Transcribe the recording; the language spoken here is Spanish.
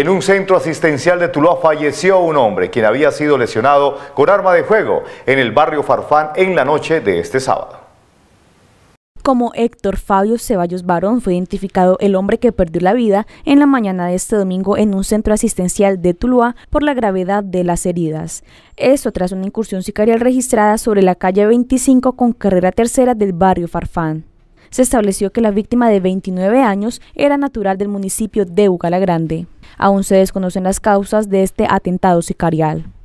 En un centro asistencial de Tuluá falleció un hombre quien había sido lesionado con arma de fuego en el barrio Farfán en la noche de este sábado. Como Héctor Fabio Ceballos Barón fue identificado el hombre que perdió la vida en la mañana de este domingo en un centro asistencial de Tuluá por la gravedad de las heridas. Esto tras una incursión sicarial registrada sobre la calle 25 con carrera tercera del barrio Farfán se estableció que la víctima de 29 años era natural del municipio de Ucala Grande. Aún se desconocen las causas de este atentado sicarial.